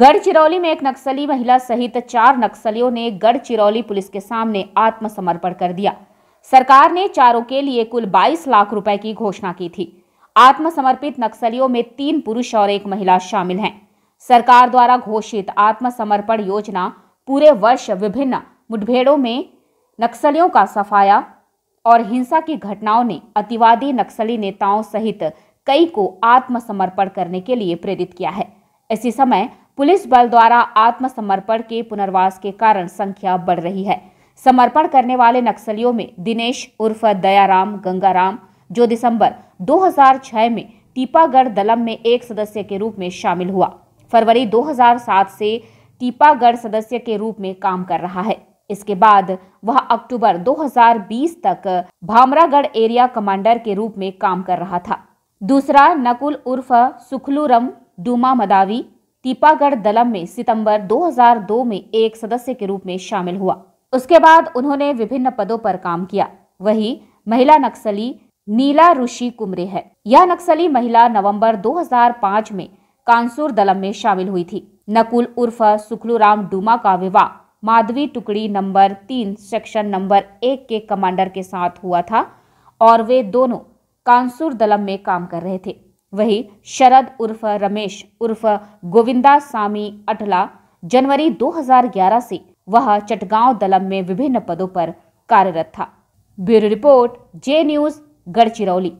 गढ़चिरौली में एक नक्सली महिला सहित चार नक्सलियों ने गढ़चिरौली पुलिस के सामने आत्मसमर्पण कर दिया सरकार ने चारों के लिए कुल 22 लाख रुपए की घोषणा की थी आत्मसमर्पित नक्सलियों में तीन पुरुष और एक महिला शामिल हैं सरकार द्वारा घोषित आत्मसमर्पण योजना पूरे वर्ष विभिन्न मुठभेड़ों में नक्सलियों का सफाया और हिंसा की घटनाओं ने अतिवादी नक्सली नेताओं सहित कई को आत्मसमर्पण करने के लिए प्रेरित किया है इसी समय पुलिस बल द्वारा आत्मसमर्पण के पुनर्वास के कारण संख्या बढ़ रही है समर्पण करने वाले नक्सलियों में दिनेश उर्फ दयाराम गंगाराम जो दिसंबर 2006 में टीपागढ़ दलम में एक सदस्य के रूप में शामिल हुआ फरवरी 2007 से टीपागढ़ सदस्य के रूप में काम कर रहा है इसके बाद वह अक्टूबर 2020 तक भामरागढ़ एरिया कमांडर के रूप में काम कर रहा था दूसरा नकुल उर्फ सुखलूरम डूमा मदावी दीपागढ़ दलम में सितंबर 2002 में एक सदस्य के रूप में शामिल हुआ उसके बाद उन्होंने विभिन्न पदों पर काम किया वही महिला नक्सली नीला ऋषि कुमरे है यह नक्सली महिला नवंबर 2005 में कानसूर दलम में शामिल हुई थी नकुल उर्फ सुखलूराम डूमा का विवाह माधवी टुकड़ी नंबर तीन सेक्शन नंबर एक के कमांडर के साथ हुआ था और वे दोनों कानसुर दलम में काम कर रहे थे वही शरद उर्फ रमेश उर्फ गोविंदा सामी अटला जनवरी 2011 से वह चटगांव दलम में विभिन्न पदों पर कार्यरत था bureau report J news Gadchiroli